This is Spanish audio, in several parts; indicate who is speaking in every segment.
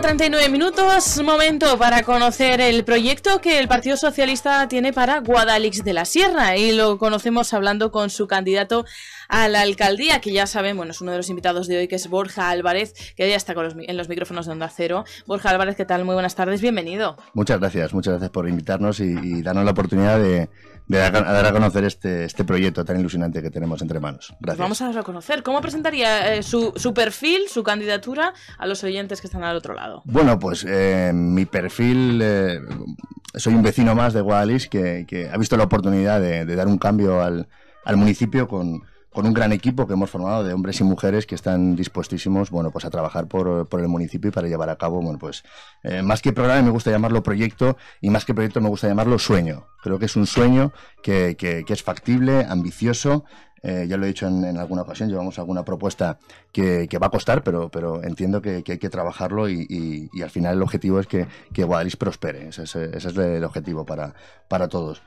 Speaker 1: 39 minutos, momento para conocer el proyecto que el Partido Socialista tiene para Guadalix de la Sierra y lo conocemos hablando con su candidato a la alcaldía, que ya saben, bueno, es uno de los invitados de hoy, que es Borja Álvarez, que ya está con en los micrófonos de Onda Cero. Borja Álvarez, ¿qué tal? Muy buenas tardes, bienvenido.
Speaker 2: Muchas gracias, muchas gracias por invitarnos y darnos la oportunidad de, de dar, a, conocer este, este proyecto tan ilusionante que tenemos entre manos.
Speaker 1: Gracias. vamos a darlo a conocer. ¿Cómo presentaría eh, su, perfil, su candidatura a los oyentes que están al otro lado?
Speaker 2: Bueno, pues eh, mi perfil, eh, soy un vecino más de Guadalix que, ha visto la oportunidad de, de dar un cambio al, al municipio con con un gran equipo que hemos formado de hombres y mujeres que están dispuestísimos bueno, pues a trabajar por, el municipio y para llevar a cabo, bueno, pues eh, más que programa me gusta llamarlo proyecto y más que proyecto me gusta llamarlo sueño. Creo que es un sueño que, es factible, ambicioso, eh, ya lo he dicho en, alguna ocasión, llevamos alguna propuesta que, va a costar, pero, entiendo que, hay que trabajarlo y, al final el objetivo es que, que prospere. Ese, es el objetivo para todos.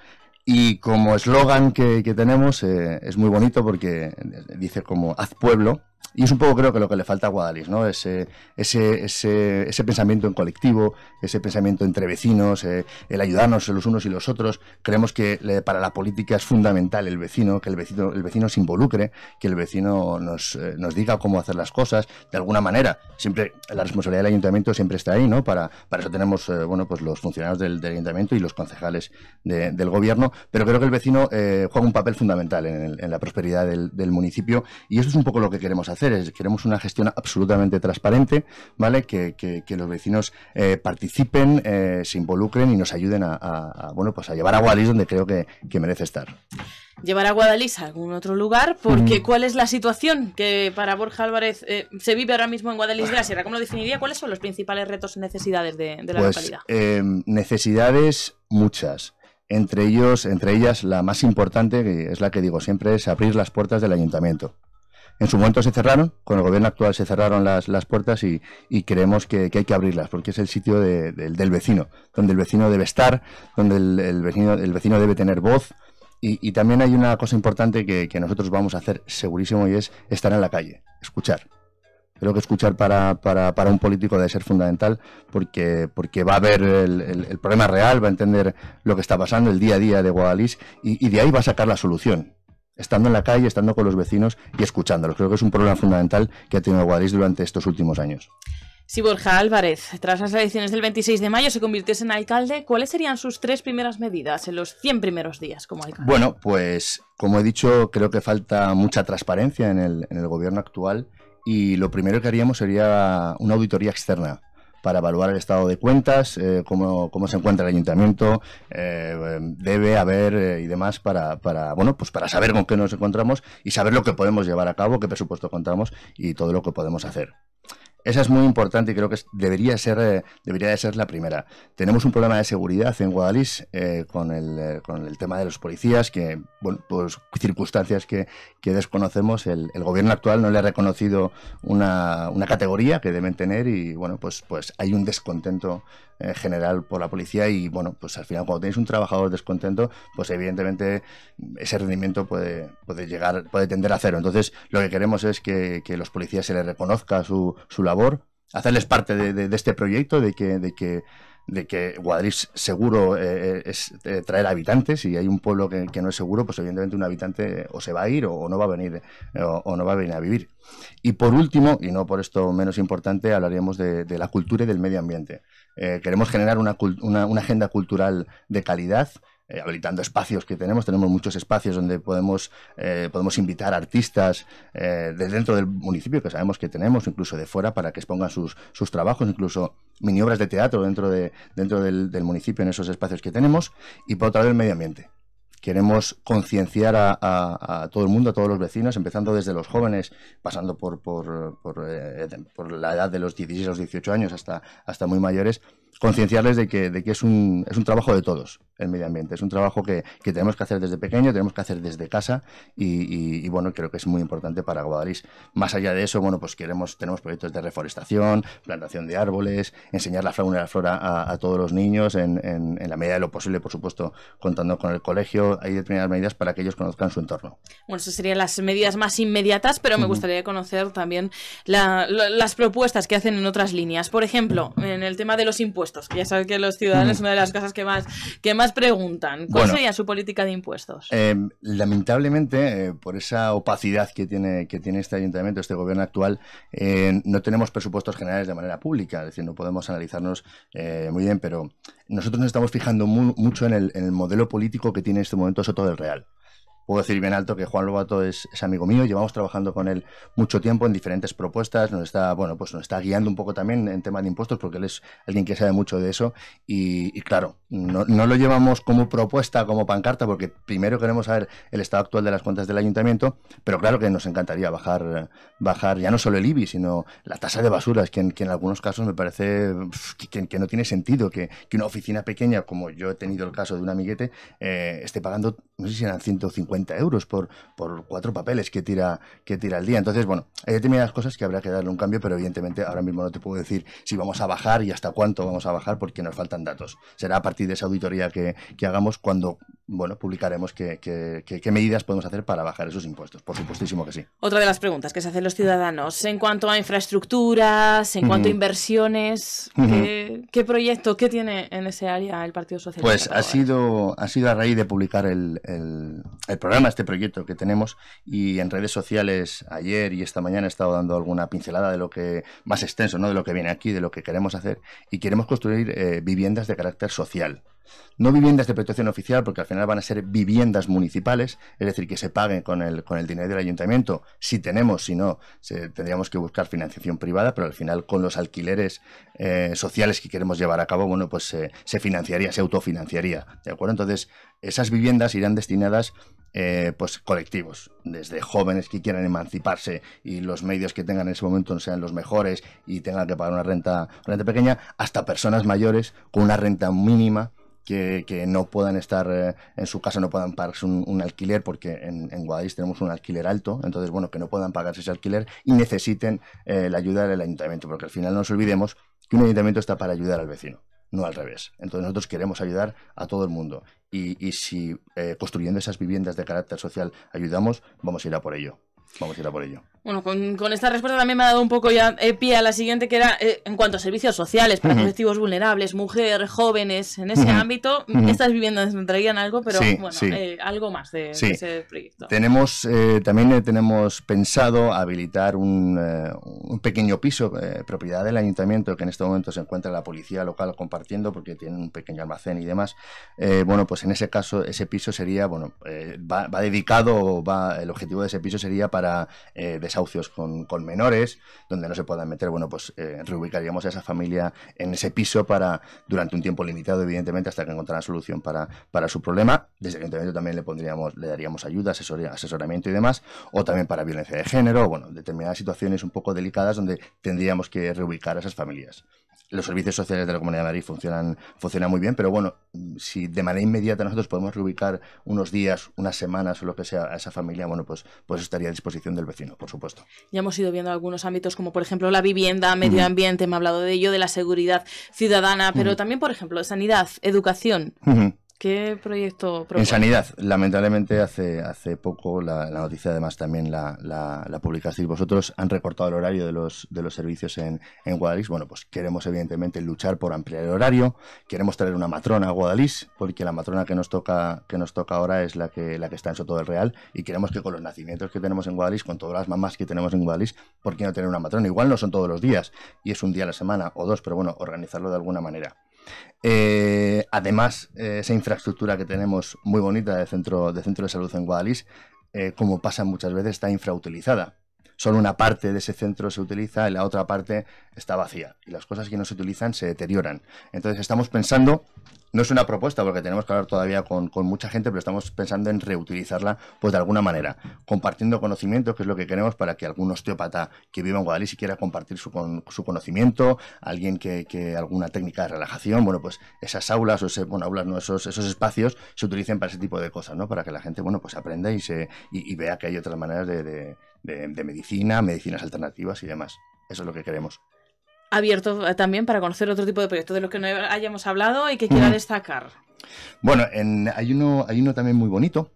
Speaker 2: Y como eslogan que, tenemos eh, es muy bonito porque dice como haz pueblo, y es un poco creo que lo que le falta a Guadalis ¿no? Ese, ese, ese, ese pensamiento en colectivo, ese pensamiento entre vecinos, eh, el ayudarnos los unos y los otros. Creemos que para la política es fundamental el vecino, que el vecino, el vecino se involucre, que el vecino eh, nos, diga cómo hacer las cosas, de alguna manera. Siempre la responsabilidad del ayuntamiento siempre está ahí, ¿no? Para, para eso tenemos eh, bueno, pues los funcionarios del, ayuntamiento y los concejales del gobierno, pero creo que el vecino juega un papel fundamental en, la prosperidad del, del municipio y eso es un poco lo que queremos hacer queremos una gestión absolutamente transparente, ¿vale? Que, los vecinos eh, participen, eh, se involucren y nos ayuden a, bueno, pues a llevar a Guadalís donde creo que, merece estar
Speaker 1: llevar a Guadalís a algún otro lugar, porque mm. ¿cuál es la situación que para Borja Álvarez eh, se vive ahora mismo en Guadalís de la Sierra? ¿Cómo lo definiría? ¿Cuáles son los principales retos y necesidades de, la pues, localidad?
Speaker 2: Em, necesidades muchas. Entre, ellos, entre ellas, la más importante, que es la que digo siempre, es abrir las puertas del ayuntamiento en su momento se cerraron, con el gobierno actual se cerraron las, puertas y, creemos que, hay que abrirlas, porque es el sitio del vecino, donde el vecino debe estar, donde el, vecino, el vecino debe tener voz. Y, también hay una cosa importante que, nosotros vamos a hacer segurísimo y es estar en la calle, escuchar. Creo que escuchar para, un político debe ser fundamental porque, porque va a ver el, problema real, va a entender lo que está pasando, el día a día de Guadalís y de ahí va a sacar la solución estando en la calle, estando con los vecinos y escuchándolos. Creo que es un problema fundamental que ha tenido Guadalix durante estos últimos años.
Speaker 1: Si Borja Álvarez, tras las elecciones del 26 de mayo, se convirtiese en alcalde, ¿cuáles serían sus tres primeras medidas en los 100 primeros días como alcalde? Bueno,
Speaker 2: pues como he dicho, creo que falta mucha transparencia en el gobierno actual y lo primero que haríamos sería una auditoría externa para evaluar el estado de cuentas, eh, cómo, cómo, se encuentra el ayuntamiento, eh, debe haber eh, y demás para, para, bueno, pues para saber con qué nos encontramos y saber lo que podemos llevar a cabo, qué presupuesto contamos y todo lo que podemos hacer. Esa es muy importante y creo que debería ser, eh, debería de ser la primera. Tenemos un problema de seguridad en Guadalís eh, con, el, eh, con, el, tema de los policías, que, bueno, pues circunstancias que, desconocemos. El, gobierno actual no le ha reconocido una, categoría que deben tener y, bueno, pues, pues hay un descontento general por la policía y, bueno, pues al final cuando tenéis un trabajador descontento, pues evidentemente ese rendimiento puede, llegar, puede tender a cero. Entonces, lo que queremos es que, que los policías se les reconozca su, su labor hacerles parte de, este proyecto, de que, de que, de que Guadalix seguro eh, eh, es eh, traer habitantes y hay un pueblo que, no es seguro, pues evidentemente un habitante o se va a ir o, no va a venir o, no va a venir a vivir. Y por último, y no por esto menos importante, hablaríamos de, la cultura y del medio ambiente. queremos generar una, agenda cultural de calidad eh, habilitando espacios que tenemos. Tenemos muchos espacios donde podemos, eh, podemos invitar artistas desde eh, de dentro del municipio, que sabemos que tenemos, incluso de fuera, para que expongan sus, sus trabajos, incluso mini obras de teatro dentro, de, dentro del, municipio en esos espacios que tenemos. Y por otra vez el medio ambiente queremos concienciar a, todo el mundo, a todos los vecinos, empezando desde los jóvenes, pasando por, por, la edad de los 16 a los 18 años hasta, hasta muy mayores, concienciarles de que, de que es, un, es un trabajo de todos el medio ambiente, es un trabajo que, tenemos que hacer desde pequeño, tenemos que hacer desde casa y, bueno, creo que es muy importante para Guadalajara. Más allá de eso, bueno, pues queremos, tenemos proyectos de reforestación, plantación de árboles, enseñar la fauna y la flora a, todos los niños en, en, la medida de lo posible, por supuesto, contando con el colegio, hay determinadas medidas para que ellos conozcan su entorno.
Speaker 1: Bueno, esas serían las medidas más inmediatas, pero me gustaría conocer también las propuestas que hacen en otras líneas. Por ejemplo, en el tema de los impuestos, ya sabes que los ciudadanos mm. es una de las cosas que más, que más preguntan. ¿Cuál sería su política de impuestos?
Speaker 2: Eh, lamentablemente, eh, por esa opacidad que tiene, que tiene este ayuntamiento, este gobierno actual, eh, no tenemos presupuestos generales de manera pública. Es decir, no podemos analizarnos muy bien, pero nosotros nos estamos fijando mucho en el, en el modelo político que tiene en este momento Soto del Real puedo decir bien alto que Juan Lobato es, amigo mío, llevamos trabajando con él mucho tiempo en diferentes propuestas, nos está, bueno, pues nos está guiando un poco también en temas de impuestos, porque él es alguien que sabe mucho de eso, y, claro, no, lo llevamos como propuesta, como pancarta, porque primero queremos saber el estado actual de las cuentas del ayuntamiento, pero claro que nos encantaría bajar, bajar ya no solo el IBI, sino la tasa de basuras, que en, algunos casos me parece que, no tiene sentido, que, una oficina pequeña, como yo he tenido el caso de un amiguete, eh, esté pagando, no sé si eran 150 euros por, por cuatro papeles que tira, que tira el día. Entonces, bueno, hay determinadas cosas que habrá que darle un cambio, pero evidentemente ahora mismo no te puedo decir si vamos a bajar y hasta cuánto vamos a bajar porque nos faltan datos. Será a partir de esa auditoría que, que hagamos cuando bueno, publicaremos qué, medidas podemos hacer para bajar esos impuestos. Por supuestísimo que sí.
Speaker 1: Otra de las preguntas que se hacen los ciudadanos en cuanto a infraestructuras, en cuanto a inversiones, ¿qué, proyecto, qué tiene en ese área el Partido Socialista? Pues ha
Speaker 2: sido, ha sido a raíz de publicar el, el, programa, este proyecto que tenemos, y en redes sociales ayer y esta mañana he estado dando alguna pincelada de lo que más extenso, ¿no? de lo que viene aquí, de lo que queremos hacer, y queremos construir eh, viviendas de carácter social no viviendas de protección oficial, porque al final van a ser viviendas municipales, es decir, que se paguen con el, con el dinero del ayuntamiento, si tenemos, si no, tendríamos que buscar financiación privada, pero al final con los alquileres eh, sociales que queremos llevar a cabo, bueno, pues se financiaría, se autofinanciaría, ¿de acuerdo? Entonces, esas viviendas irán destinadas eh, pues colectivos, desde jóvenes que quieran emanciparse y los medios que tengan en ese momento no sean los mejores y tengan que pagar una renta, renta pequeña, hasta personas mayores con una renta mínima que, no puedan estar eh, en su casa, no puedan pagarse un, alquiler, porque en, en, tenemos un alquiler alto, entonces, bueno, que no puedan pagarse ese alquiler y necesiten eh, la ayuda del ayuntamiento, porque al final no nos olvidemos que un ayuntamiento está para ayudar al vecino, no al revés. Entonces, nosotros queremos ayudar a todo el mundo y, si eh, construyendo esas viviendas de carácter social ayudamos, vamos a ir a por ello. Vamos a ir a por ello.
Speaker 1: Bueno, con, esta respuesta también me ha dado un poco ya eh, pie a la siguiente, que era eh, en cuanto a servicios sociales para colectivos vulnerables, mujeres, jóvenes, en ese ámbito, estás viviendo, estas viviendas traían algo, pero bueno, eh, algo más de, ese proyecto.
Speaker 2: Tenemos, también tenemos pensado habilitar un, pequeño piso, propiedad del ayuntamiento, que en este momento se encuentra la policía local compartiendo, porque tiene un pequeño almacén y demás. bueno, pues en ese caso, ese piso sería, bueno, va, dedicado, el objetivo de ese piso sería para desahucios con, menores, donde no se puedan meter, bueno, pues eh, reubicaríamos a esa familia en ese piso para durante un tiempo limitado, evidentemente, hasta que encontraran solución para, su problema. Desde el ayuntamiento también le pondríamos, le daríamos ayuda, asesoría, asesoramiento y demás, o también para violencia de género, bueno, determinadas situaciones un poco delicadas donde tendríamos que reubicar a esas familias los servicios sociales de la Comunidad de Madrid funcionan, funcionan muy bien, pero bueno, si de manera inmediata nosotros podemos reubicar unos días, unas semanas o lo que sea a esa familia, bueno, pues, pues estaría a disposición del vecino, por supuesto.
Speaker 1: Ya hemos ido viendo algunos ámbitos, como por ejemplo la vivienda, medio ambiente, me ha hablado de ello, de la seguridad ciudadana, pero también, por ejemplo, sanidad, educación. ¿Qué proyecto En sanidad,
Speaker 2: lamentablemente hace, hace poco, la, noticia además también la, la, la, publicasteis vosotros, han recortado el horario de los, de los servicios en, en Bueno, pues queremos evidentemente luchar por ampliar el horario, queremos traer una matrona a Guadalix, porque la matrona que nos toca, que nos toca ahora es la que, la que está en Soto del Real, y queremos que con los nacimientos que tenemos en Guadalix, con todas las mamás que tenemos en Guadalix, ¿por qué no tener una matrona? Igual no son todos los días, y es un día a la semana o dos, pero bueno, organizarlo de alguna manera. Eh, además, eh, esa infraestructura que tenemos muy bonita de centro de, centro de salud en Guadalís, eh, como pasa muchas veces, está infrautilizada. Solo una parte de ese centro se utiliza y la otra parte está vacía. Y las cosas que no se utilizan se deterioran. Entonces estamos pensando no es una propuesta porque tenemos que hablar todavía con, mucha gente, pero estamos pensando en reutilizarla pues de alguna manera, compartiendo conocimientos, que es lo que queremos para que algún osteópata que viva en Guadalix y quiera compartir su, su conocimiento, alguien que, alguna técnica de relajación, bueno, pues esas aulas o bueno, aulas, no, esos, espacios se utilicen para ese tipo de cosas, ¿no? Para que la gente, bueno, pues aprenda y, se, vea que hay otras maneras de, de medicina, medicinas alternativas y demás. Eso es lo que queremos
Speaker 1: abierto eh, también para conocer otro tipo de proyectos de los que no hayamos hablado y que quiera destacar.
Speaker 2: Bueno, en, hay, uno, hay uno también muy bonito,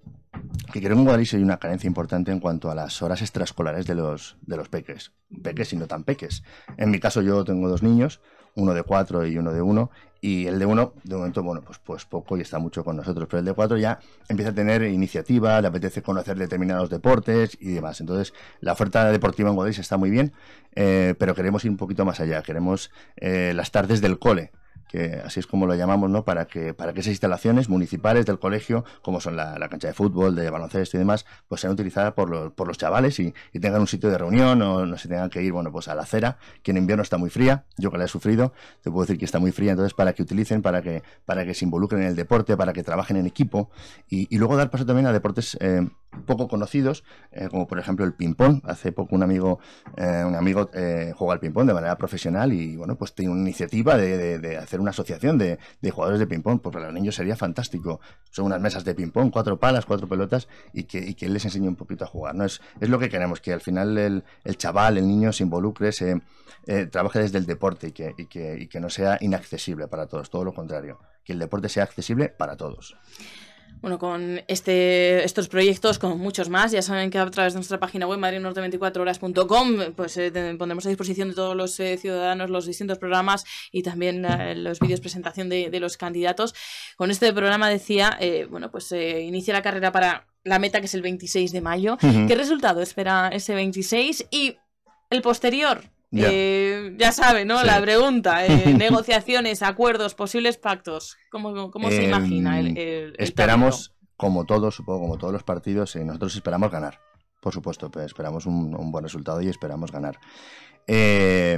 Speaker 2: que creo que en Guadalix hay una carencia importante en cuanto a las horas extraescolares de los, de los peques. Peques y no tan peques. En mi caso yo tengo dos niños, uno de cuatro y uno de uno. Y el de uno, de momento, bueno, pues, pues poco y está mucho con nosotros. Pero el de cuatro ya empieza a tener iniciativa, le apetece conocer determinados deportes y demás. Entonces, la oferta deportiva en Guadalajara está muy bien, eh, pero queremos ir un poquito más allá. Queremos eh, las tardes del cole que así es como lo llamamos, ¿no? Para que, para que esas instalaciones municipales del colegio, como son la, cancha de fútbol, de baloncesto y demás, pues sean utilizadas por, los, por los chavales y, tengan un sitio de reunión o no se tengan que ir, bueno, pues a la acera, que en invierno está muy fría, yo que la he sufrido, te puedo decir que está muy fría, entonces para que utilicen, para que, para que se involucren en el deporte, para que trabajen en equipo y, luego dar paso también a deportes... Eh, poco conocidos, eh, como por ejemplo el ping-pong. Hace poco un amigo, eh, un amigo eh, juega al ping-pong de manera profesional y bueno, pues tiene una iniciativa de, de, hacer una asociación de, de jugadores de ping-pong. Pues para los niños sería fantástico. Son unas mesas de ping-pong, cuatro palas, cuatro pelotas y que, y les enseñe un poquito a jugar. ¿no? Es, es lo que queremos, que al final el, el chaval, el niño se involucre, se trabaje desde el deporte y que, y que, y que no sea inaccesible para todos, todo lo contrario, que el deporte sea accesible para todos.
Speaker 1: Bueno, con este, estos proyectos, con muchos más, ya saben que a través de nuestra página web madridnorte24horas.com pues eh, pondremos a disposición de todos los eh, ciudadanos los distintos programas y también eh, los vídeos presentación de, los candidatos. Con este programa decía, bueno, pues inicia la carrera para la meta que es el 26 de mayo. ¿Qué resultado espera ese 26 y el posterior? Eh, ya sabe, ¿no? La pregunta. Eh, negociaciones, acuerdos, posibles pactos. ¿Cómo, cómo se imagina el,
Speaker 2: Esperamos, como todos, supongo, como todos los partidos, eh, nosotros esperamos ganar. Por supuesto, pues, esperamos un, buen resultado y esperamos ganar. Eh,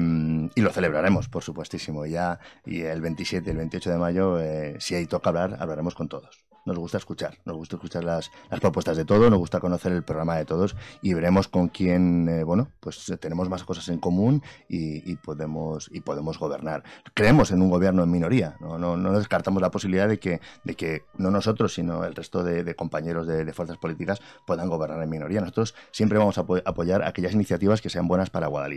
Speaker 2: y lo celebraremos, por supuestísimo. Ya, y el 27 y el 28 de mayo, si hay toca hablar, hablaremos con todos nos gusta escuchar, nos gusta escuchar las, propuestas de todos, nos gusta conocer el programa de todos y veremos con quién, eh, bueno, pues eh, tenemos más cosas en común y, podemos, y podemos gobernar. Creemos en un gobierno en minoría, no, descartamos la posibilidad de que, de que no nosotros, sino el resto de, compañeros de, fuerzas políticas puedan gobernar en minoría. Nosotros siempre vamos a apoyar aquellas iniciativas que sean buenas para Guadalajara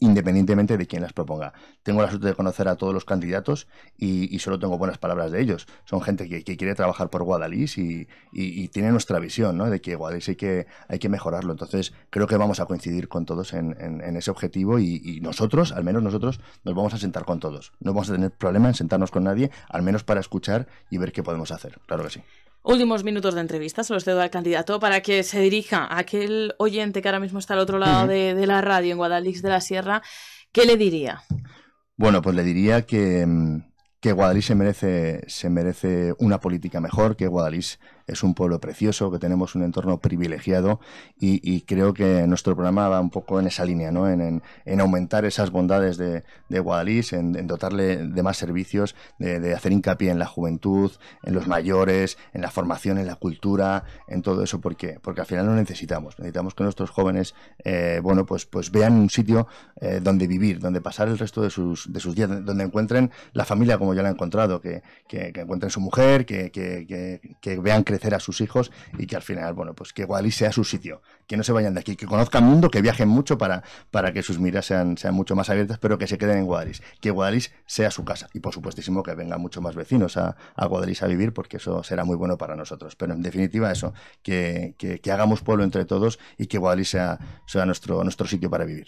Speaker 2: independientemente de quién las proponga. Tengo la suerte de conocer a todos los candidatos y, solo tengo buenas palabras de ellos. Son gente que, quiere trabajar por Guadalís y, tiene nuestra visión ¿no? de que Guadalís hay que, hay que mejorarlo. Entonces creo que vamos a coincidir con todos en ese objetivo y, nosotros, al menos nosotros, nos vamos a sentar con todos. No vamos a tener problema en sentarnos con nadie, al menos para escuchar y ver qué podemos hacer. Claro que sí.
Speaker 1: Últimos minutos de entrevista, se los cedo al candidato para que se dirija a aquel oyente que ahora mismo está al otro lado de, la radio en Guadalix de la Sierra. ¿Qué le diría?
Speaker 2: Bueno, pues le diría que, mm, Guadalix se merece, se merece una política mejor, que Guadalix es un pueblo precioso, que tenemos un entorno privilegiado y, creo que nuestro programa va un poco en esa línea, en, aumentar esas bondades de, de Guadalís, en, dotarle de más servicios, de, hacer hincapié en la juventud, en los mayores, en la formación, en la cultura, en todo eso. ¿Por qué? Porque al final lo necesitamos. Necesitamos que nuestros jóvenes, eh, bueno, pues, pues vean un sitio eh, donde vivir, donde pasar el resto de sus, de sus días, donde encuentren la familia como ya la he encontrado, que, que, encuentren su mujer, que, que vean crecer a sus hijos y que al final, bueno, pues que Guadalí sea su sitio, que no se vayan de aquí, que conozcan mundo, que viajen mucho para, para que sus miras sean, sean mucho más abiertas, pero que se queden en Guadalís, que Guadalís sea su casa y por supuestísimo que vengan mucho más vecinos a, a a vivir porque eso será muy bueno para nosotros. Pero en definitiva eso, que, hagamos pueblo entre todos y que Guadalís sea, sea nuestro, nuestro sitio para vivir.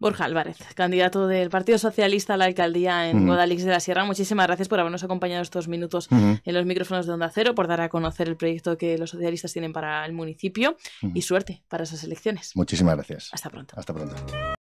Speaker 1: Borja Álvarez, candidato del Partido Socialista a la alcaldía en Godalix de la Sierra. Muchísimas gracias por habernos acompañado estos minutos en los micrófonos de Onda Cero, por dar a conocer el proyecto que los socialistas tienen para el municipio y suerte para esas elecciones. Muchísimas
Speaker 2: gracias. Hasta pronto. Hasta pronto.